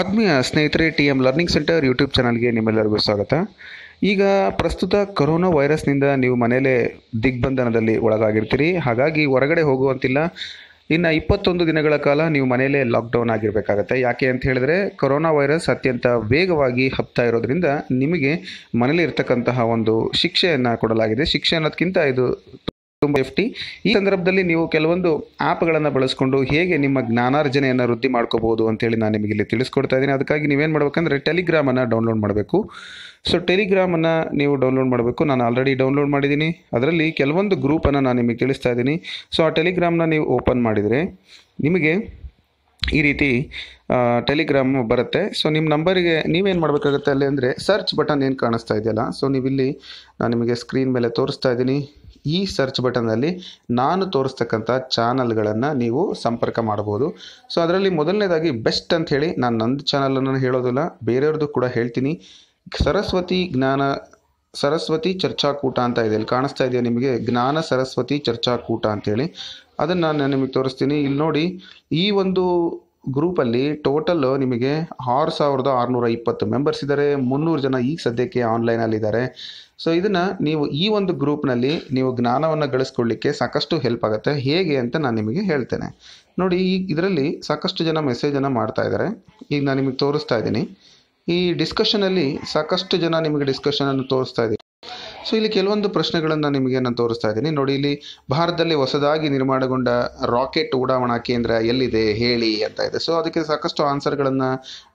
ಆತ್ಮೀಯ ಸ್ನೇಹಿತರೆ T M learning centre YouTube ಚಾನಲ್ಗೆ ನಿಮ್ಮೆಲ್ಲರಿಗೂ ಸ್ವಾಗತ ಈಗ ಪ್ರಸ್ತುತ ಕೊರೋನಾ ವೈರಸ್ನಿಂದ ನೀವು ಮನೆಯಲ್ಲೇ ದಿಗ್ಬಂಧನದಲ್ಲಿ ಒಳಗಾಗಿರ್ತೀರಿ ಹಾಗಾಗಿ ಹೊರಗಡೆ ಹೋಗುವಂತಿಲ್ಲ ಇನ್ನು ಇಪ್ಪತ್ತೊಂದು ದಿನಗಳ ಕಾಲ ನೀವು ಮನೆಯಲ್ಲೇ ಲಾಕ್ಡೌನ್ ಆಗಿರಬೇಕಾಗತ್ತೆ ಯಾಕೆ ಅಂತ ಹೇಳಿದ್ರೆ ಕೊರೋನಾ ವೈರಸ್ ಅತ್ಯಂತ ವೇಗವಾಗಿ ಹಬ್ತಾ ಇರೋದ್ರಿಂದ ನಿಮಗೆ ಮನೇಲಿ ಇರ್ತಕ್ಕಂತಹ ಒಂದು ಶಿಕ್ಷೆಯನ್ನು ಕೊಡಲಾಗಿದೆ ಶಿಕ್ಷೆ ಅನ್ನೋದಕ್ಕಿಂತ ಇದು ತುಂಬ ಸೇಫ್ಟಿ ಈ ಸಂದರ್ಭದಲ್ಲಿ ನೀವು ಕೆಲವೊಂದು ಆ್ಯಪ್ಗಳನ್ನು ಬಳಸ್ಕೊಂಡು ಹೇಗೆ ನಿಮ್ಮ ಜ್ಞಾನಾರ್ಜನೆಯನ್ನು ವೃದ್ಧಿ ಮಾಡ್ಕೋಬಹುದು ಅಂತೇಳಿ ನಾನು ನಿಮಗೆ ಇಲ್ಲಿ ತಿಳಿಸ್ಕೊಡ್ತಾ ಇದ್ದೀನಿ ಅದಕ್ಕಾಗಿ ನೀವೇನು ಮಾಡಬೇಕಂದ್ರೆ ಟೆಲಿಗ್ರಾಮನ್ನು ಡೌನ್ಲೋಡ್ ಮಾಡಬೇಕು ಸೊ ಟೆಲಿಗ್ರಾಮನ್ನು ನೀವು ಡೌನ್ಲೋಡ್ ಮಾಡಬೇಕು ನಾನು ಆಲ್ರೆಡಿ ಡೌನ್ಲೋಡ್ ಮಾಡಿದ್ದೀನಿ ಅದರಲ್ಲಿ ಕೆಲವೊಂದು ಗ್ರೂಪನ್ನು ನಾನು ನಿಮಗೆ ತಿಳಿಸ್ತಾ ಇದ್ದೀನಿ ಸೊ ಆ ಟೆಲಿಗ್ರಾಮ್ನ ನೀವು ಓಪನ್ ಮಾಡಿದರೆ ನಿಮಗೆ ಈ ರೀತಿ ಟೆಲಿಗ್ರಾಮ್ ಬರುತ್ತೆ ಸೊ ನಿಮ್ಮ ನಂಬರಿಗೆ ನೀವೇನು ಮಾಡಬೇಕಾಗುತ್ತೆ ಅಲ್ಲಿ ಅಂದರೆ ಸರ್ಚ್ ಬಟನ್ ಏನು ಕಾಣಿಸ್ತಾ ಇದೆಯಲ್ಲ ಸೊ ನೀವಿಲ್ಲಿ ನಾನು ನಿಮಗೆ ಸ್ಕ್ರೀನ್ ಮೇಲೆ ತೋರಿಸ್ತಾ ಇದ್ದೀನಿ ಈ ಸರ್ಚ್ ಬಟನಲ್ಲಿ ನಾನು ತೋರಿಸ್ತಕ್ಕಂಥ ಚಾನಲ್ಗಳನ್ನು ನೀವು ಸಂಪರ್ಕ ಮಾಡ್ಬೋದು ಸೊ ಅದರಲ್ಲಿ ಮೊದಲನೇದಾಗಿ ಬೆಸ್ಟ್ ಅಂತ ಹೇಳಿ ನಾನು ನಂದು ಚಾನಲನ್ನು ಹೇಳೋದಿಲ್ಲ ಬೇರೆಯವ್ರದ್ದು ಕೂಡ ಹೇಳ್ತೀನಿ ಸರಸ್ವತಿ ಜ್ಞಾನ ಸರಸ್ವತಿ ಚರ್ಚಾಕೂಟ ಅಂತ ಇದೆ ಇಲ್ಲಿ ಕಾಣಿಸ್ತಾ ಇದೆಯಾ ನಿಮಗೆ ಜ್ಞಾನ ಸರಸ್ವತಿ ಚರ್ಚಾಕೂಟ ಅಂತೇಳಿ ಅದನ್ನು ನಾನು ನಿಮಗೆ ತೋರಿಸ್ತೀನಿ ಇಲ್ಲಿ ನೋಡಿ ಈ ಒಂದು ಗ್ರೂಪಲ್ಲಿ ಟೋಟಲ್ಲು ನಿಮಗೆ ಆರು ಸಾವಿರದ ಆರುನೂರ ಇಪ್ಪತ್ತು ಮೆಂಬರ್ಸ್ ಇದ್ದಾರೆ ಮುನ್ನೂರು ಜನ ಈಗ ಸದ್ಯಕ್ಕೆ ಆನ್ಲೈನಲ್ಲಿದ್ದಾರೆ ಸೊ ಇದನ್ನು ನೀವು ಈ ಒಂದು ಗ್ರೂಪ್ನಲ್ಲಿ ನೀವು ಜ್ಞಾನವನ್ನು ಗಳಿಸ್ಕೊಳ್ಳಿಕ್ಕೆ ಸಾಕಷ್ಟು ಹೆಲ್ಪ್ ಆಗುತ್ತೆ ಹೇಗೆ ಅಂತ ನಾನು ನಿಮಗೆ ಹೇಳ್ತೇನೆ ನೋಡಿ ಈ ಇದರಲ್ಲಿ ಸಾಕಷ್ಟು ಜನ ಮೆಸೇಜನ್ನು ಮಾಡ್ತಾ ಇದ್ದಾರೆ ಈಗ ನಾನು ನಿಮಗೆ ತೋರಿಸ್ತಾ ಇದ್ದೀನಿ ಈ ಡಿಸ್ಕಷನಲ್ಲಿ ಸಾಕಷ್ಟು ಜನ ನಿಮಗೆ ಡಿಸ್ಕಷನನ್ನು ತೋರಿಸ್ತಾ ಇದ್ದೀನಿ ಸೊ ಇಲ್ಲಿ ಕೆಲವೊಂದು ಪ್ರಶ್ನೆಗಳನ್ನು ನಿಮಗೆ ನಾನು ತೋರಿಸ್ತಾ ಇದ್ದೀನಿ ನೋಡಿ ಇಲ್ಲಿ ಭಾರತದಲ್ಲಿ ಹೊಸದಾಗಿ ನಿರ್ಮಾಣಗೊಂಡ ರಾಕೆಟ್ ಉಡಾವಣಾ ಕೇಂದ್ರ ಎಲ್ಲಿದೆ ಹೇಳಿ ಅಂತ ಇದೆ ಸೊ ಅದಕ್ಕೆ ಸಾಕಷ್ಟು ಆನ್ಸರ್ಗಳನ್ನು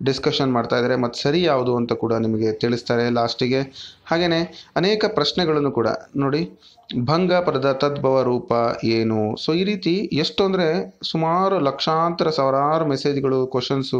ಡಿಸ್ಕಷನ್ ಮಾಡ್ತಾ ಇದ್ದಾರೆ ಮತ್ತು ಸರಿ ಯಾವುದು ಅಂತ ಕೂಡ ನಿಮಗೆ ತಿಳಿಸ್ತಾರೆ ಲಾಸ್ಟಿಗೆ ಹಾಗೆಯೇ ಅನೇಕ ಪ್ರಶ್ನೆಗಳನ್ನು ಕೂಡ ನೋಡಿ ಭಂಗ ಪದದ ತದ್ಭವ ರೂಪ ಏನು ಸೊ ಈ ರೀತಿ ಎಷ್ಟು ಅಂದರೆ ಸುಮಾರು ಲಕ್ಷಾಂತರ ಸಾವಿರಾರು ಮೆಸೇಜ್ಗಳು ಕ್ವಶನ್ಸು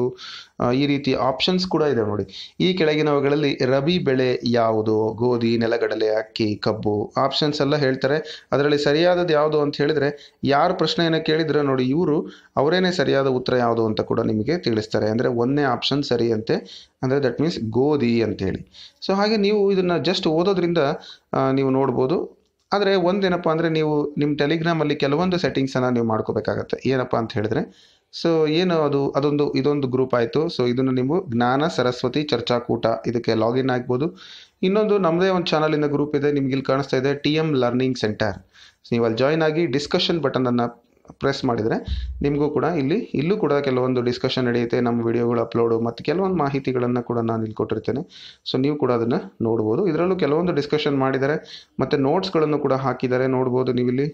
ಈ ರೀತಿ ಆಪ್ಷನ್ಸ್ ಕೂಡ ಇದೆ ನೋಡಿ ಈ ಕೆಳಗಿನವುಗಳಲ್ಲಿ ರಬಿ ಬೆಳೆ ಯಾವುದು ಗೋಧಿ ನೆಲಗಡಲೆ ಅಕ್ಕಿ ಕಬ್ಬು ಆಪ್ಷನ್ಸ್ ಎಲ್ಲ ಹೇಳ್ತಾರೆ ಅದರಲ್ಲಿ ಸರಿಯಾದದ್ದು ಯಾವುದು ಅಂತ ಹೇಳಿದರೆ ಯಾರು ಪ್ರಶ್ನೆಯನ್ನು ಕೇಳಿದರೆ ನೋಡಿ ಇವರು ಅವರೇನೆ ಸರಿಯಾದ ಉತ್ತರ ಯಾವುದು ಅಂತ ಕೂಡ ನಿಮಗೆ ತಿಳಿಸ್ತಾರೆ ಅಂದರೆ ಒಂದೇ ಆಪ್ಷನ್ ಸರಿಯಂತೆ ಅಂದರೆ ದಟ್ ಮೀನ್ಸ್ ಗೋಧಿ ಅಂತೇಳಿ ಸೊ ಹಾಗೆ ನೀವು ಇದನ್ನು ಜಸ್ಟ್ ಓದೋದ್ರಿಂದ ನೀವು ನೋಡ್ಬೋದು ಆದರೆ ಒಂದೇನಪ್ಪ ಅಂದರೆ ನೀವು ನಿಮ್ಮ ಟೆಲಿಗ್ರಾಮಲ್ಲಿ ಕೆಲವೊಂದು ಸೆಟ್ಟಿಂಗ್ಸನ್ನು ನೀವು ಮಾಡ್ಕೋಬೇಕಾಗತ್ತೆ ಏನಪ್ಪ ಅಂತ ಹೇಳಿದ್ರೆ ಸೊ ಏನು ಅದು ಅದೊಂದು ಇದೊಂದು ಗ್ರೂಪ್ ಆಯಿತು ಸೊ ಇದನ್ನು ನೀವು ಜ್ಞಾನ ಸರಸ್ವತಿ ಚರ್ಚಾಕೂಟ ಇದಕ್ಕೆ ಲಾಗಿನ್ ಆಗ್ಬೋದು ಇನ್ನೊಂದು ನಮ್ಮದೇ ಒಂದು ಚಾನಲಿಂದ ಗ್ರೂಪ್ ಇದೆ ನಿಮ್ಗೆ ಇಲ್ಲಿ ಕಾಣಿಸ್ತಾ ಇದೆ ಟಿ ಎಮ್ ಲರ್ನಿಂಗ್ ಸೆಂಟರ್ ನೀವು ಅಲ್ಲಿ ಜಾಯ್ನ್ ಆಗಿ ಡಿಸ್ಕಷನ್ ಬಟನನ್ನು ಪ್ರೆಸ್ ಮಾಡಿದರೆ ನಿಮಗೂ ಕೂಡ ಇಲ್ಲಿ ಇಲ್ಲೂ ಕೂಡ ಕೆಲವೊಂದು ಡಿಸ್ಕಷನ್ ನಡೆಯುತ್ತೆ ನಮ್ಮ ವಿಡಿಯೋಗಳು ಅಪ್ಲೋಡು ಮತ್ತು ಕೆಲವೊಂದು ಮಾಹಿತಿಗಳನ್ನು ಕೂಡ ನಾನು ಇಲ್ಲಿ ಕೊಟ್ಟಿರ್ತೇನೆ ಸೊ ನೀವು ಕೂಡ ಅದನ್ನು ನೋಡ್ಬೋದು ಇದರಲ್ಲೂ ಕೆಲವೊಂದು ಡಿಸ್ಕಷನ್ ಮಾಡಿದ್ದಾರೆ ಮತ್ತು ನೋಟ್ಸ್ಗಳನ್ನು ಕೂಡ ಹಾಕಿದ್ದಾರೆ ನೋಡ್ಬೋದು ನೀವು ಇಲ್ಲಿ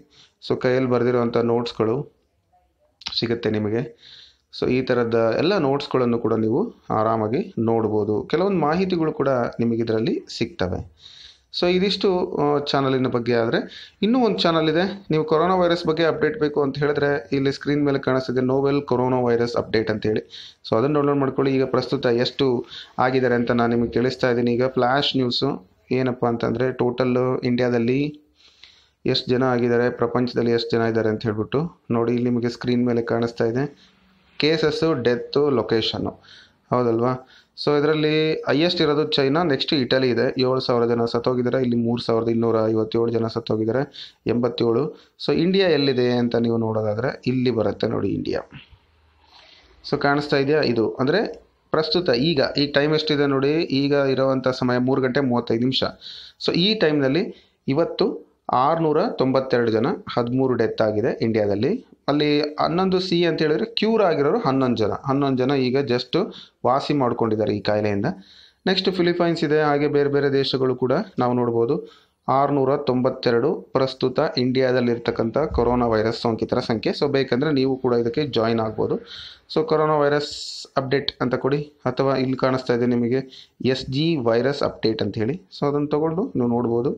ಸೊ ಕೈಯಲ್ಲಿ ಬರೆದಿರುವಂಥ ನೋಟ್ಸ್ಗಳು ಸಿಗುತ್ತೆ ನಿಮಗೆ ಸೊ ಈ ಥರದ ಎಲ್ಲ ನೋಟ್ಸ್ಗಳನ್ನು ಕೂಡ ನೀವು ಆರಾಮಾಗಿ ನೋಡ್ಬೋದು ಕೆಲವೊಂದು ಮಾಹಿತಿಗಳು ಕೂಡ ನಿಮಗಿದರಲ್ಲಿ ಸಿಗ್ತವೆ ಸೊ ಇದಿಷ್ಟು ಚಾನಲಿನ ಬಗ್ಗೆ ಆದರೆ ಇನ್ನೂ ಒಂದು ಚಾನಲ್ ಇದೆ ನೀವು ಕೊರೋನಾ ವೈರಸ್ ಬಗ್ಗೆ ಅಪ್ಡೇಟ್ ಬೇಕು ಅಂತ ಹೇಳಿದ್ರೆ ಇಲ್ಲಿ ಸ್ಕ್ರೀನ್ ಮೇಲೆ ಕಾಣಿಸ್ತಿದೆ ನೋವೆಲ್ ಕೊರೋನಾ ವೈರಸ್ ಅಪ್ಡೇಟ್ ಅಂತೇಳಿ ಸೊ ಅದನ್ನು ಡೌನ್ಲೋಡ್ ಮಾಡ್ಕೊಳ್ಳಿ ಈಗ ಪ್ರಸ್ತುತ ಎಷ್ಟು ಆಗಿದ್ದಾರೆ ಅಂತ ನಾನು ನಿಮಗೆ ತಿಳಿಸ್ತಾ ಇದ್ದೀನಿ ಈಗ ಫ್ಲ್ಯಾಶ್ ನ್ಯೂಸು ಏನಪ್ಪ ಅಂತಂದರೆ ಟೋಟಲ್ಲು ಇಂಡಿಯಾದಲ್ಲಿ ಎಷ್ಟು ಜನ ಆಗಿದ್ದಾರೆ ಪ್ರಪಂಚದಲ್ಲಿ ಎಷ್ಟು ಜನ ಇದ್ದಾರೆ ಅಂತ ಹೇಳ್ಬಿಟ್ಟು ನೋಡಿ ಇಲ್ಲಿ ನಿಮಗೆ ಸ್ಕ್ರೀನ್ ಮೇಲೆ ಕಾಣಿಸ್ತಾ ಇದೆ ಕೇಸಸ್ಸು ಡೆತ್ತು ಲೊಕೇಶನ್ನು ಹೌದಲ್ವಾ ಸೊ ಇದರಲ್ಲಿ ಹೈಯೆಸ್ಟ್ ಇರೋದು ಚೈನಾ ನೆಕ್ಸ್ಟ್ ಇಟಲಿ ಇದೆ ಏಳು ಸಾವಿರ ಜನ ಸತ್ತೋಗಿದ್ದಾರೆ ಇಲ್ಲಿ ಮೂರು ಸಾವಿರದ ಇನ್ನೂರ ಐವತ್ತೇಳು ಜನ ಸತ್ತೋಗಿದ್ದಾರೆ ಎಂಬತ್ತೇಳು ಸೊ ಇಂಡಿಯಾ ಎಲ್ಲಿದೆ ಅಂತ ನೀವು ನೋಡೋದಾದರೆ ಇಲ್ಲಿ ಬರುತ್ತೆ ನೋಡಿ ಇಂಡಿಯಾ ಸೊ ಕಾಣಿಸ್ತಾ ಇದೆಯಾ ಇದು ಅಂದರೆ ಪ್ರಸ್ತುತ ಈಗ ಈ ಟೈಮ್ ಎಷ್ಟಿದೆ ನೋಡಿ ಈಗ ಇರೋವಂಥ ಸಮಯ ಮೂರು ಗಂಟೆ ಮೂವತ್ತೈದು ನಿಮಿಷ ಸೊ ಈ ಟೈಮ್ನಲ್ಲಿ ಇವತ್ತು ಆರುನೂರ ತೊಂಬತ್ತೆರಡು ಜನ ಹದಿಮೂರು ಡೆತ್ ಆಗಿದೆ ಇಂಡಿಯಾದಲ್ಲಿ ಅಲ್ಲಿ ಹನ್ನೊಂದು ಸಿ ಅಂತ ಹೇಳಿದ್ರೆ ಕ್ಯೂರ್ ಆಗಿರೋರು ಹನ್ನೊಂದು ಜನ ಹನ್ನೊಂದು ಜನ ಈಗ ಜಸ್ಟ್ ವಾಸಿ ಮಾಡ್ಕೊಂಡಿದ್ದಾರೆ ಈ ಕಾಯಿಲೆಯಿಂದ ನೆಕ್ಸ್ಟ್ ಫಿಲಿಪೈನ್ಸ್ ಇದೆ ಹಾಗೆ ಬೇರೆ ಬೇರೆ ದೇಶಗಳು ಕೂಡ ನಾವು ನೋಡ್ಬೋದು ಆರುನೂರ ತೊಂಬತ್ತೆರಡು ಪ್ರಸ್ತುತ ಇಂಡಿಯಾದಲ್ಲಿರ್ತಕ್ಕಂಥ ಕೊರೋನಾ ವೈರಸ್ ಸೋಂಕಿತರ ಸಂಖ್ಯೆ ಸೊ ಬೇಕಂದರೆ ನೀವು ಕೂಡ ಇದಕ್ಕೆ ಜಾಯಿನ್ ಆಗ್ಬೋದು ಸೊ ಕೊರೋನಾ ವೈರಸ್ ಅಪ್ಡೇಟ್ ಅಂತ ಕೊಡಿ ಅಥವಾ ಇಲ್ಲಿ ಕಾಣಿಸ್ತಾ ಇದೆ ನಿಮಗೆ ಎಸ್ ಜಿ ವೈರಸ್ ಅಪ್ಡೇಟ್ ಅಂತ ಹೇಳಿ ಸೊ ಅದನ್ನು ತಗೊಂಡು ನೀವು ನೋಡ್ಬೋದು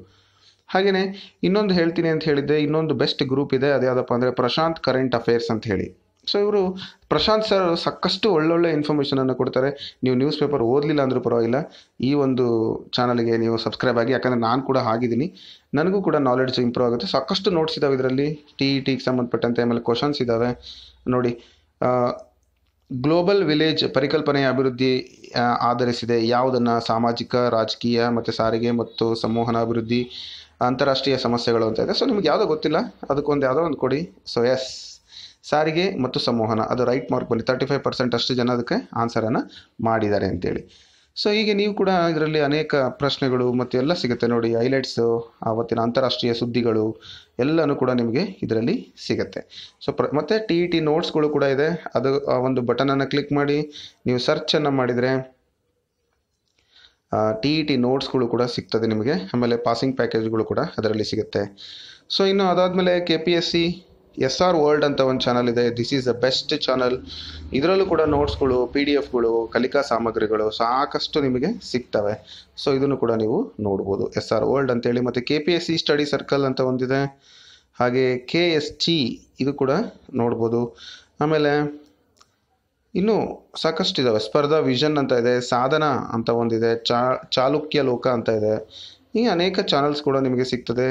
ಹಾಗೆಯೇ ಇನ್ನೊಂದು ಹೇಳ್ತೀನಿ ಅಂತ ಹೇಳಿದ್ದೆ ಇನ್ನೊಂದು ಬೆಸ್ಟ್ ಗ್ರೂಪ್ ಇದೆ ಅದು ಯಾವುದಪ್ಪ ಅಂದರೆ ಪ್ರಶಾಂತ್ ಕರೆಂಟ್ ಅಫೇರ್ಸ್ ಅಂತ ಹೇಳಿ ಸೊ ಇವರು ಪ್ರಶಾಂತ್ ಸರ್ ಸಾಕಷ್ಟು ಒಳ್ಳೊಳ್ಳೆ ಇನ್ಫಾರ್ಮೇಷನನ್ನು ಕೊಡ್ತಾರೆ ನೀವು ನ್ಯೂಸ್ ಪೇಪರ್ ಓದಲಿಲ್ಲ ಅಂದರೂ ಪರವಾಗಿಲ್ಲ ಈ ಒಂದು ಚಾನಲ್ಗೆ ನೀವು ಸಬ್ಸ್ಕ್ರೈಬ್ ಆಗಿ ಯಾಕಂದರೆ ನಾನು ಕೂಡ ಆಗಿದ್ದೀನಿ ನನಗೂ ಕೂಡ ನಾಲೆಡ್ಜ್ ಇಂಪ್ರೂವ್ ಆಗುತ್ತೆ ಸಾಕಷ್ಟು ನೋಟ್ಸ್ ಇದಾವೆ ಇದರಲ್ಲಿ ಟಿ ಇ e ಟಿಗೆ ಸಂಬಂಧಪಟ್ಟಂತೆ ಆಮೇಲೆ ಕ್ವಶನ್ಸ್ ಇದ್ದಾವೆ ನೋಡಿ ಗ್ಲೋಬಲ್ ವಿಲೇಜ್ ಪರಿಕಲ್ಪನೆಯ ಅಭಿವೃದ್ಧಿ ಆಧರಿಸಿದೆ ಯಾವುದನ್ನು ಸಾಮಾಜಿಕ ರಾಜಕೀಯ ಮತ್ತು ಸಾರಿಗೆ ಮತ್ತು ಸಂವಹನ ಅಭಿವೃದ್ಧಿ ಅಂತಾರಾಷ್ಟ್ರೀಯ ಸಮಸ್ಯೆಗಳು ಅಂತ ಇದೆ ಸೊ ನಿಮ್ಗೆ ಯಾವುದೋ ಗೊತ್ತಿಲ್ಲ ಅದಕ್ಕೊಂದು ಯಾವುದೋ ಒಂದು ಕೊಡಿ ಸೊ ಎಸ್ ಸಾರಿಗೆ ಮತ್ತು ಸಂವಹನ ಅದು ರೈಟ್ ಮಾರ್ಕ್ ಬನ್ನಿ ತರ್ಟಿ ಫೈವ್ ಪರ್ಸೆಂಟ್ ಅಷ್ಟು ಜನ ಅದಕ್ಕೆ ಆನ್ಸರನ್ನು ಮಾಡಿದ್ದಾರೆ ಅಂತೇಳಿ ಸೊ ಹೀಗೆ ನೀವು ಕೂಡ ಇದರಲ್ಲಿ ಅನೇಕ ಪ್ರಶ್ನೆಗಳು ಮತ್ತು ಎಲ್ಲ ಸಿಗುತ್ತೆ ನೋಡಿ ಹೈಲೈಟ್ಸು ಆವತ್ತಿನ ಅಂತಾರಾಷ್ಟ್ರೀಯ ಸುದ್ದಿಗಳು ಎಲ್ಲನೂ ಕೂಡ ನಿಮಗೆ ಇದರಲ್ಲಿ ಸಿಗುತ್ತೆ ಸೊ ಪ್ರ ಮತ್ತು ಟಿ ಇ e ಟಿ ನೋಟ್ಸ್ಗಳು ಕೂಡ ಇದೆ ಅದು ಆ ಒಂದು ಬಟನನ್ನು ಕ್ಲಿಕ್ ಮಾಡಿ ನೀವು ಸರ್ಚನ್ನು ಮಾಡಿದರೆ ಟಿ ಇ ಟಿ ನೋಟ್ಸ್ಗಳು ಕೂಡ ಸಿಗ್ತದೆ ನಿಮಗೆ ಆಮೇಲೆ ಪಾಸಿಂಗ್ ಪ್ಯಾಕೇಜ್ಗಳು ಕೂಡ ಅದರಲ್ಲಿ ಸಿಗುತ್ತೆ ಸೊ ಇನ್ನು ಅದಾದಮೇಲೆ K P S C S R world ಅಂತ ಒಂದು ಚಾನಲ್ ಇದೆ this is the best channel ಇದರಲ್ಲೂ ಕೂಡ ನೋಟ್ಸ್ಗಳು ಪಿ ಡಿ ಎಫ್ಗಳು ಕಲಿಕಾ ಸಾಮಗ್ರಿಗಳು ಸಾಕಷ್ಟು ನಿಮಗೆ ಸಿಗ್ತವೆ ಸೊ ಇದನ್ನು ಕೂಡ ನೀವು ನೋಡ್ಬೋದು ಎಸ್ ಆರ್ ವರ್ಲ್ಡ್ ಅಂತೇಳಿ ಮತ್ತು K P S C study circle ಅಂತ ಒಂದಿದೆ ಹಾಗೆ ಕೆ ಎಸ್ ಟಿ ಇದು ಕೂಡ ನೋಡ್ಬೋದು ಆಮೇಲೆ ಇನ್ನು ಸಾಕಷ್ಟು ಇದ್ದಾವೆ ಸ್ಪರ್ಧಾ ವಿಷನ್ ಅಂತ ಇದೆ ಸಾಧನ ಅಂತ ಒಂದಿದೆ ಚಾ ಚಾಲುಕ್ಯ ಲೋಕ ಅಂತ ಇದೆ ಈ ಅನೇಕ ಚಾನಲ್ಸ್ ಕೂಡ ನಿಮಗೆ ಸಿಗ್ತದೆ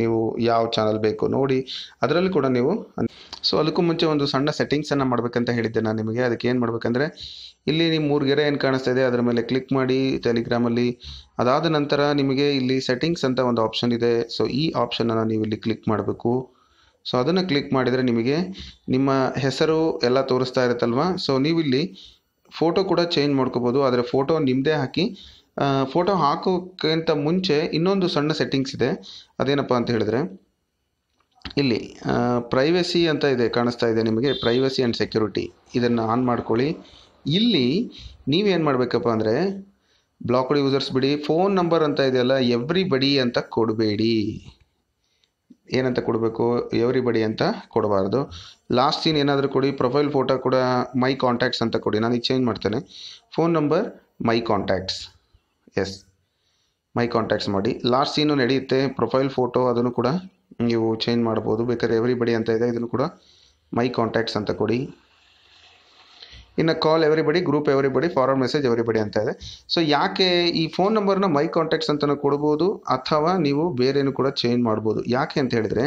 ನೀವು ಯಾವ ಚಾನಲ್ ಬೇಕು ನೋಡಿ ಅದರಲ್ಲಿ ಕೂಡ ನೀವು ಸೊ ಅದಕ್ಕೂ ಮುಂಚೆ ಒಂದು ಸಣ್ಣ ಸೆಟ್ಟಿಂಗ್ಸನ್ನು ಮಾಡ್ಬೇಕಂತ ಹೇಳಿದ್ದೆ ನಾನು ನಿಮಗೆ ಅದಕ್ಕೆ ಏನು ಮಾಡಬೇಕಂದ್ರೆ ಇಲ್ಲಿ ನಿಮ್ಮ ಮೂರು ಗೆರೆ ಏನು ಕಾಣಿಸ್ತಾ ಇದೆ ಅದರ ಮೇಲೆ ಕ್ಲಿಕ್ ಮಾಡಿ ಟೆಲಿಗ್ರಾಮಲ್ಲಿ ಅದಾದ ನಂತರ ನಿಮಗೆ ಇಲ್ಲಿ ಸೆಟ್ಟಿಂಗ್ಸ್ ಅಂತ ಒಂದು ಆಪ್ಷನ್ ಇದೆ ಸೊ ಈ ಆಪ್ಷನನ್ನು ನೀವು ಇಲ್ಲಿ ಕ್ಲಿಕ್ ಮಾಡಬೇಕು ಸೊ ಅದನ್ನು ಕ್ಲಿಕ್ ಮಾಡಿದರೆ ನಿಮಗೆ ನಿಮ್ಮ ಹೆಸರು ಎಲ್ಲ ತೋರಿಸ್ತಾ ಇರುತ್ತಲ್ವ ಸೊ ನೀವಿಲ್ಲಿ ಫೋಟೋ ಕೂಡ ಚೇಂಜ್ ಮಾಡ್ಕೋಬೋದು ಆದರೆ ಫೋಟೋ ನಿಮ್ಮದೇ ಹಾಕಿ ಫೋಟೋ ಹಾಕೋಕ್ಕಿಂತ ಮುಂಚೆ ಇನ್ನೊಂದು ಸಣ್ಣ ಸೆಟ್ಟಿಂಗ್ಸ್ ಇದೆ ಅದೇನಪ್ಪ ಅಂತ ಹೇಳಿದ್ರೆ ಇಲ್ಲಿ ಪ್ರೈವಸಿ ಅಂತ ಇದೆ ಕಾಣಿಸ್ತಾ ಇದೆ ನಿಮಗೆ ಪ್ರೈವಸಿ ಆ್ಯಂಡ್ ಸೆಕ್ಯೂರಿಟಿ ಇದನ್ನು ಆನ್ ಮಾಡ್ಕೊಳ್ಳಿ ಇಲ್ಲಿ ನೀವೇನು ಮಾಡಬೇಕಪ್ಪ ಅಂದರೆ ಬ್ಲಾಕ್ಡ್ ಯೂಸರ್ಸ್ ಬಿಡಿ ಫೋನ್ ನಂಬರ್ ಅಂತ ಇದೆಯಲ್ಲ ಎವ್ರಿ ಬಡಿ ಅಂತ ಕೊಡಬೇಡಿ ಏನಂತ ಕೊಡಬೇಕು ಎವ್ರಿಬಡಿ ಅಂತ ಕೊಡಬಾರ್ದು ಲಾಸ್ಟ್ ಸೀನ್ ಏನಾದರೂ ಕೊಡಿ ಪ್ರೊಫೈಲ್ ಫೋಟೋ ಕೂಡ ಮೈ ಕಾಂಟ್ಯಾಕ್ಟ್ಸ್ ಅಂತ ಕೊಡಿ ನಾನು ಈಗ ಚೇಂಜ್ ಮಾಡ್ತೇನೆ phone number my contacts as my contacts ಮಾಡಿ ಲಾಸ್ಟ್ ಸೀನು ನಡೆಯುತ್ತೆ ಪ್ರೊಫೈಲ್ ಫೋಟೋ ಅದನ್ನು ಕೂಡ ನೀವು ಚೇಂಜ್ ಮಾಡ್ಬೋದು ಬೇಕಾದ್ರೆ ಎವ್ರಿಬಡಿ ಅಂತ ಇದೆ ಇದನ್ನು ಕೂಡ ಮೈ ಕಾಂಟ್ಯಾಕ್ಟ್ಸ್ ಅಂತ ಕೊಡಿ ಇನ್ನು call everybody group everybody forward message everybody ಅಂತ ಇದೆ ಸೊ ಯಾಕೆ ಈ ಫೋನ್ ನಂಬರ್ನ ಮೈ ಕಾಂಟ್ಯಾಕ್ಟ್ಸ್ ಅಂತಲೂ ಕೊಡ್ಬೋದು ಅಥವಾ ನೀವು ಬೇರೇನು ಕೂಡ ಚೇಂಜ್ ಮಾಡ್ಬೋದು ಯಾಕೆ ಅಂತ ಹೇಳಿದರೆ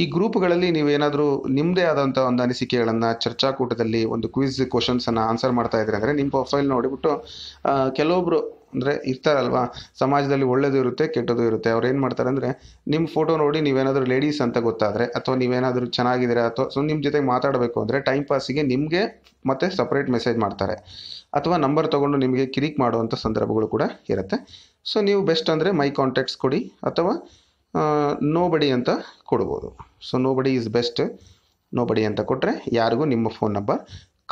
ಈ ಗ್ರೂಪ್ಗಳಲ್ಲಿ ನೀವೇನಾದರೂ ನಿಮ್ಮದೇ ಆದಂಥ ಒಂದು ಅನಿಸಿಕೆಗಳನ್ನು ಚರ್ಚಾಕೂಟದಲ್ಲಿ ಒಂದು ಕ್ವಿಝ್ ಕ್ವಶನ್ಸನ್ನು ಆನ್ಸರ್ ಮಾಡ್ತಾ ಇದ್ರೆ ಅಂದರೆ ನಿಮ್ಮ ಪ್ರೊಫೈಲ್ ನೋಡಿಬಿಟ್ಟು ಕೆಲವೊಬ್ಬರು ಅಂದರೆ ಇರ್ತಾರಲ್ವಾ ಸಮಾಜದಲ್ಲಿ ಒಳ್ಳೆಯದು ಇರುತ್ತೆ ಕೆಟ್ಟದು ಇರುತ್ತೆ ಅವ್ರು ಏನು ಮಾಡ್ತಾರೆ ಅಂದರೆ ನಿಮ್ಮ ಫೋಟೋ ನೋಡಿ ನೀವೇನಾದರೂ ಲೇಡೀಸ್ ಅಂತ ಗೊತ್ತಾದರೆ ಅಥವಾ ನೀವೇನಾದರೂ ಚೆನ್ನಾಗಿದ್ದೀರಾ ಅಥವಾ ಸೊ ನಿಮ್ಮ ಜೊತೆಗೆ ಮಾತಾಡಬೇಕು ಅಂದರೆ ಟೈಮ್ ಪಾಸಿಗೆ ನಿಮಗೆ ಮತ್ತೆ ಸಪ್ರೇಟ್ ಮೆಸೇಜ್ ಮಾಡ್ತಾರೆ ಅಥವಾ ನಂಬರ್ ತೊಗೊಂಡು ನಿಮಗೆ ಕಿರಿಕ್ ಮಾಡುವಂಥ ಸಂದರ್ಭಗಳು ಕೂಡ ಇರುತ್ತೆ ಸೊ ನೀವು ಬೆಸ್ಟ್ ಅಂದರೆ ಮೈ ಕಾಂಟ್ಯಾಕ್ಟ್ಸ್ ಕೊಡಿ ಅಥವಾ ನೋಬಡಿ ಅಂತ ಕೊಡ್ಬೋದು ಸೊ ಬಡಿ ಈಸ್ ಬೆಸ್ಟ್ ನೋಬಡಿ ಅಂತ ಕೊಟ್ಟರೆ ಯಾರಿಗೂ ನಿಮ್ಮ ಫೋನ್ ನಂಬರ್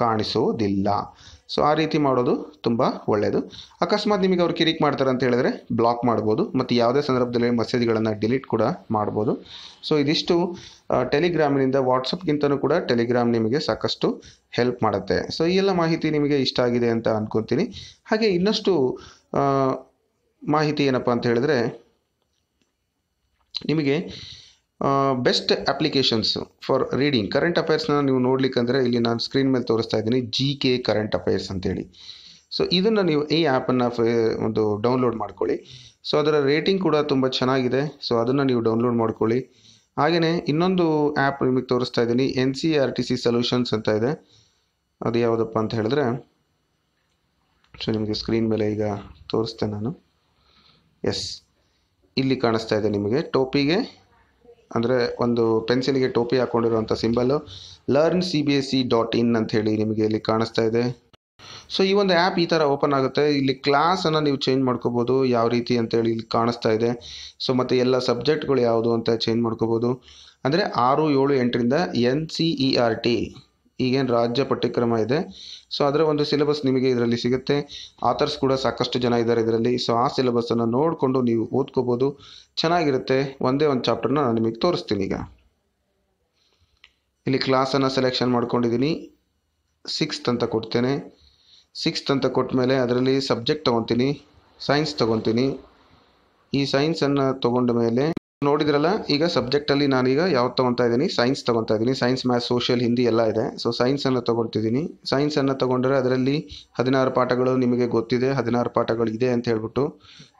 ಕಾಣಿಸೋದಿಲ್ಲ ಸೊ ಆ ರೀತಿ ಮಾಡೋದು ತುಂಬ ಒಳ್ಳೆಯದು ಅಕಸ್ಮಾತ್ ನಿಮಗೆ ಅವ್ರು ಕಿರಿಕ್ ಮಾಡ್ತಾರೆ ಅಂತ ಹೇಳಿದ್ರೆ ಬ್ಲಾಕ್ ಮಾಡ್ಬೋದು ಮತ್ತು ಯಾವುದೇ ಸಂದರ್ಭದಲ್ಲಿ ಮೆಸೇಜ್ಗಳನ್ನು ಡಿಲೀಟ್ ಕೂಡ ಮಾಡ್ಬೋದು ಸೊ ಇದಿಷ್ಟು ಟೆಲಿಗ್ರಾಮ್ನಿಂದ ವಾಟ್ಸಪ್ಗಿಂತಲೂ ಕೂಡ ಟೆಲಿಗ್ರಾಮ್ ನಿಮಗೆ ಸಾಕಷ್ಟು ಹೆಲ್ಪ್ ಮಾಡುತ್ತೆ ಸೊ ಈ ಎಲ್ಲ ಮಾಹಿತಿ ನಿಮಗೆ ಇಷ್ಟ ಆಗಿದೆ ಅಂತ ಅಂದ್ಕೊತೀನಿ ಹಾಗೆ ಇನ್ನಷ್ಟು ಮಾಹಿತಿ ಏನಪ್ಪ ಅಂತ ಹೇಳಿದ್ರೆ ನಿಮಗೆ best applications for reading current ಅಫೇರ್ಸ್ನ ನೀವು ನೋಡ್ಲಿಕ್ಕಂದರೆ ಇಲ್ಲಿ ನಾನು ಸ್ಕ್ರೀನ್ ಮೇಲೆ ತೋರಿಸ್ತಾ ಇದ್ದೀನಿ ಜಿ ಕೆ ಕರೆಂಟ್ ಅಫೇರ್ಸ್ ಅಂತೇಳಿ ಸೊ ಇದನ್ನು ನೀವು ಈ ಆ್ಯಪನ್ನು ಒಂದು ಡೌನ್ಲೋಡ್ ಮಾಡ್ಕೊಳ್ಳಿ ಸೊ ಅದರ ರೇಟಿಂಗ್ ಕೂಡ ತುಂಬ ಚೆನ್ನಾಗಿದೆ ಸೊ ಅದನ್ನು ನೀವು ಡೌನ್ಲೋಡ್ ಮಾಡ್ಕೊಳ್ಳಿ ಹಾಗೆಯೇ ಇನ್ನೊಂದು ಆ್ಯಪ್ ನಿಮಗೆ ತೋರಿಸ್ತಾ ಇದ್ದೀನಿ N C R T C solutions ಅಂತ ಇದೆ ಅದು ಯಾವುದಪ್ಪ ಅಂತ ಹೇಳಿದ್ರೆ ಸೊ ನಿಮಗೆ ಸ್ಕ್ರೀನ್ ಮೇಲೆ ಈಗ ತೋರಿಸ್ತೇನೆ ನಾನು ಎಸ್ ಇಲ್ಲಿ ಕಾಣಿಸ್ತಾ ಇದೆ ನಿಮಗೆ ಟೋಪಿಗೆ ಅಂದರೆ ಒಂದು ಪೆನ್ಸಿಲ್ಗೆ ಟೋಪಿ ಹಾಕೊಂಡಿರುವಂಥ symbol learn C B S C dot in ಅಂತ ಹೇಳಿ ನಿಮಗೆ ಇಲ್ಲಿ ಕಾಣಿಸ್ತಾ ಇದೆ ಸೊ ಈ ಒಂದು ಆ್ಯಪ್ ಈ ಥರ ಓಪನ್ ಆಗುತ್ತೆ ಇಲ್ಲಿ ಕ್ಲಾಸನ್ನು ನೀವು ಚೇಂಜ್ ಮಾಡ್ಕೋಬೋದು ಯಾವ ರೀತಿ ಅಂತೇಳಿ ಇಲ್ಲಿ ಕಾಣಿಸ್ತಾ ಇದೆ ಸೊ ಮತ್ತು ಎಲ್ಲ ಸಬ್ಜೆಕ್ಟ್ಗಳು ಯಾವುದು ಅಂತ ಚೇಂಜ್ ಮಾಡ್ಕೋಬೋದು ಅಂದರೆ ಆರು ಏಳು ಎಂಟರಿಂದ N C E R T ಈಗೇನು ರಾಜ್ಯ ಪಠ್ಯಕ್ರಮ ಇದೆ ಸೊ ಅದರ ಒಂದು ಸಿಲೆಬಸ್ ನಿಮಗೆ ಇದರಲ್ಲಿ ಸಿಗುತ್ತೆ ಆಥರ್ಸ್ ಕೂಡ ಸಾಕಷ್ಟು ಜನ ಇದ್ದಾರೆ ಇದರಲ್ಲಿ ಸೊ ಆ ಸಿಲೆಬಸ್ಸನ್ನು ನೋಡಿಕೊಂಡು ನೀವು ಓದ್ಕೋಬೋದು ಚೆನ್ನಾಗಿರುತ್ತೆ ಒಂದೇ ಒಂದು ಚಾಪ್ಟರ್ನ ನಾನು ನಿಮಗೆ ತೋರಿಸ್ತೀನಿ ಈಗ ಇಲ್ಲಿ ಕ್ಲಾಸನ್ನು ಸೆಲೆಕ್ಷನ್ ಮಾಡ್ಕೊಂಡಿದ್ದೀನಿ ಸಿಕ್ಸ್ತ್ ಅಂತ ಕೊಡ್ತೇನೆ ಸಿಕ್ಸ್ತ್ ಅಂತ ಕೊಟ್ಟ ಮೇಲೆ ಅದರಲ್ಲಿ ಸಬ್ಜೆಕ್ಟ್ ತೊಗೊತೀನಿ ಸೈನ್ಸ್ ತೊಗೊತೀನಿ ಈ ಸೈನ್ಸನ್ನು ತೊಗೊಂಡ ಮೇಲೆ ನೋಡಿದ್ರಲ್ಲ ಈಗ ಸಬ್ಜೆಕ್ಟಲ್ಲಿ ನಾನೀಗ ಯಾವ್ದು ತೊಗೊತಾ ಇದ್ದೀನಿ ಸೈನ್ಸ್ ತೊಗೊತಾ ಇದ್ದೀನಿ ಸೈನ್ಸ್ ಮ್ಯಾಥ್ ಸೋಷಿಯಲ್ ಹಿಂದಿ ಎಲ್ಲ ಇದೆ ಸೊ ಸೈನ್ಸನ್ನು ತೊಗೊಳ್ತಿದ್ದೀನಿ ಸೈನ್ಸನ್ನು ತಗೊಂಡ್ರೆ ಅದರಲ್ಲಿ ಹದಿನಾರು ಪಾಠಗಳು ನಿಮಗೆ ಗೊತ್ತಿದೆ ಹದಿನಾರು ಪಾಠಗಳು ಇದೆ ಅಂತ ಹೇಳ್ಬಿಟ್ಟು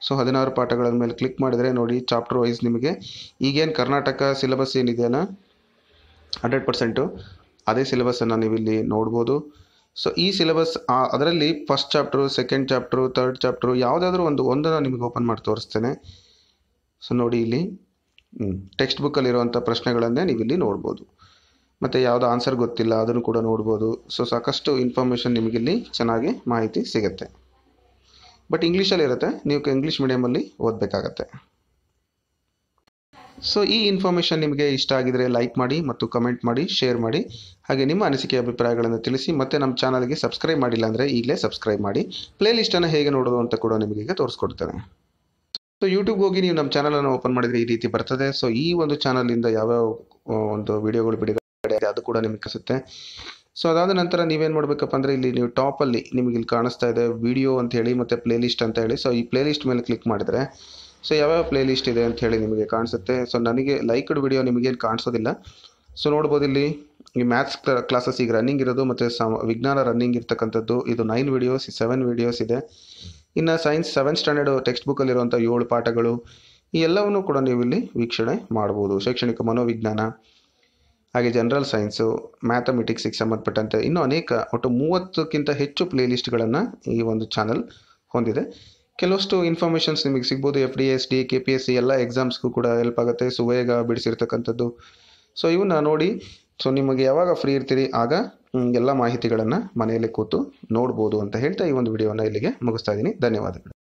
ಸೊ ಹದಿನಾರು ಪಾಠಗಳ ಮೇಲೆ ಕ್ಲಿಕ್ ಮಾಡಿದರೆ ನೋಡಿ ಚಾಪ್ಟರ್ ವೈಸ್ ನಿಮಗೆ ಈಗೇನು ಕರ್ನಾಟಕ ಸಿಲೆಬಸ್ ಏನಿದೆಯಲ್ಲ ಹಂಡ್ರೆಡ್ ಪರ್ಸೆಂಟು ಅದೇ ಸಿಲೆಬಸ್ಸನ್ನು ನೀವು ಇಲ್ಲಿ ನೋಡ್ಬೋದು ಸೊ ಈ ಸಿಲೆಬಸ್ ಅದರಲ್ಲಿ first chapter second chapter third chapter ಯಾವುದಾದ್ರೂ ಒಂದು ಒಂದನ್ನು ನಿಮಗೆ ಓಪನ್ ಮಾಡಿ ತೋರಿಸ್ತೇನೆ ಸೊ ನೋಡಿ ಇಲ್ಲಿ ಟೆಕ್ಸ್ಟ್ ಬುಕ್ಕಲ್ಲಿರುವಂಥ ಪ್ರಶ್ನೆಗಳನ್ನೇ ನೀವು ಇಲ್ಲಿ ನೋಡ್ಬೋದು ಮತ್ತು ಯಾವುದೋ ಆನ್ಸರ್ ಗೊತ್ತಿಲ್ಲ ಅದನ್ನು ಕೂಡ ನೋಡ್ಬೋದು ಸೊ ಸಾಕಷ್ಟು ಇನ್ಫಾರ್ಮೇಷನ್ ನಿಮಗಿಲ್ಲಿ ಚೆನ್ನಾಗಿ ಮಾಹಿತಿ ಸಿಗುತ್ತೆ ಬಟ್ ಇಂಗ್ಲೀಷಲ್ಲಿ ಇರುತ್ತೆ ನೀವು ಇಂಗ್ಲೀಷ್ ಮೀಡಿಯಮಲ್ಲಿ ಓದಬೇಕಾಗತ್ತೆ ಸೊ ಈ ಇನ್ಫಾರ್ಮೇಷನ್ ನಿಮಗೆ ಇಷ್ಟ ಆಗಿದರೆ ಲೈಕ್ ಮಾಡಿ ಮತ್ತು ಕಮೆಂಟ್ ಮಾಡಿ ಶೇರ್ ಮಾಡಿ ಹಾಗೆ ನಿಮ್ಮ ಅನಿಸಿಕೆ ಅಭಿಪ್ರಾಯಗಳನ್ನು ತಿಳಿಸಿ ಮತ್ತು ನಮ್ಮ ಚಾನಲ್ಗೆ ಸಬ್ಸ್ಕ್ರೈಬ್ ಮಾಡಿಲ್ಲ ಅಂದರೆ ಈಗಲೇ ಸಬ್ಸ್ಕ್ರೈಬ್ ಮಾಡಿ ಪ್ಲೇಲಿಸ್ಟನ್ನು ಹೇಗೆ ನೋಡೋದು ಅಂತ ಕೂಡ ನಿಮಗೀಗ ತೋರಿಸ್ಕೊಡ್ತೇನೆ ಸೊ ಯೂಟ್ಯೂಬ್ಗೆ ಹೋಗಿ ನೀವು ನಮ್ಮ ಚಾನಲನ್ನು ಓಪನ್ ಮಾಡಿದರೆ ಈ ರೀತಿ ಬರ್ತದೆ ಸೊ ಈ ಒಂದು ಚಾನಲಿಂದ ಯಾವ್ಯಾವ ಒಂದು ವಿಡಿಯೋಗಳು ಬಿಡುಗಡೆ ಅದು ಕೂಡ ನಿಮಗೆ ಕಸುತ್ತೆ ಸೊ ಅದಾದ ನಂತರ ನೀವೇನು ಮಾಡಬೇಕಪ್ಪ ಅಂದರೆ ಇಲ್ಲಿ ನೀವು ಟಾಪಲ್ಲಿ ನಿಮಗೆ ಇಲ್ಲಿ ಕಾಣಿಸ್ತಾ ಇದೆ ವಿಡಿಯೋ ಅಂತ ಹೇಳಿ ಮತ್ತು ಪ್ಲೇ ಲಿಸ್ಟ್ ಅಂತ ಹೇಳಿ ಸೊ ಈ ಪ್ಲೇ ಲಿಸ್ಟ್ ಮೇಲೆ ಕ್ಲಿಕ್ ಮಾಡಿದರೆ ಸೊ ಯಾವ್ಯಾವ ಪ್ಲೇ ಲಿಸ್ಟ್ ಇದೆ ಅಂತ ಹೇಳಿ ನಿಮಗೆ ಕಾಣಿಸುತ್ತೆ ಸೊ ನನಗೆ ಲೈಕ್ಡ್ ವಿಡಿಯೋ ನಿಮಗೇನು ಕಾಣಿಸೋದಿಲ್ಲ ಸೊ ನೋಡ್ಬೋದು ಇಲ್ಲಿ ಈ ಮ್ಯಾಥ್ಸ್ ಕ್ಲಾಸಸ್ ಈಗ ರನ್ನಿಂಗ್ ಇರೋದು ಮತ್ತು ಸಮ ವಿಜ್ಞಾನ ರನ್ನಿಂಗ್ ಇರ್ತಕ್ಕಂಥದ್ದು ಇದು ನೈನ್ ವೀಡಿಯೋಸ್ ಸೆವೆನ್ ವೀಡಿಯೋಸ್ ಇದೆ ಇನ್ನು ಸೈನ್ಸ್ ಸೆವೆಂತ್ ಸ್ಟ್ಯಾಂಡರ್ಡ್ ಟೆಕ್ಸ್ಟ್ ಬುಕ್ಕಲ್ಲಿರುವಂಥ ಏಳು ಪಾಠಗಳು ಈ ಎಲ್ಲವನ್ನು ಕೂಡ ನೀವು ಇಲ್ಲಿ ವೀಕ್ಷಣೆ ಮಾಡ್ಬೋದು ಶೈಕ್ಷಣಿಕ ಮನೋವಿಜ್ಞಾನ ಹಾಗೆ ಜನರಲ್ ಸೈನ್ಸು ಮ್ಯಾಥಮೆಟಿಕ್ಸಿಗೆ ಸಂಬಂಧಪಟ್ಟಂತೆ ಇನ್ನೂ ಅನೇಕ ಒಟ್ಟು ಮೂವತ್ತಕ್ಕಿಂತ ಹೆಚ್ಚು ಪ್ಲೇ ಲಿಸ್ಟ್ಗಳನ್ನು ಈ ಒಂದು ಚಾನಲ್ ಹೊಂದಿದೆ ಕೆಲವಷ್ಟು ಇನ್ಫಾರ್ಮೇಷನ್ಸ್ ನಿಮಗೆ ಸಿಗ್ಬೋದು F D S D K P S C ಎಲ್ಲ ಎಕ್ಸಾಮ್ಸ್ಗೂ ಕೂಡ ಹೆಲ್ಪ್ ಆಗುತ್ತೆ ಸುವೇಗ ಬಿಡಿಸಿರ್ತಕ್ಕಂಥದ್ದು ಸೊ ಇವನ್ನ ನೋಡಿ ಸೊ ನಿಮಗೆ ಯಾವಾಗ ಫ್ರೀ ಇರ್ತೀರಿ ಆಗ ಎಲ್ಲ ಮಾಹಿತಿಗಳನ್ನು ಮನೆಯಲ್ಲೇ ಕೂತು ನೋಡ್ಬೋದು ಅಂತ ಹೇಳ್ತಾ ಈ ಒಂದು ವಿಡಿಯೋನ ಇಲ್ಲಿಗೆ ಮುಗಿಸ್ತಾ ಇದ್ದೀನಿ ಧನ್ಯವಾದಗಳು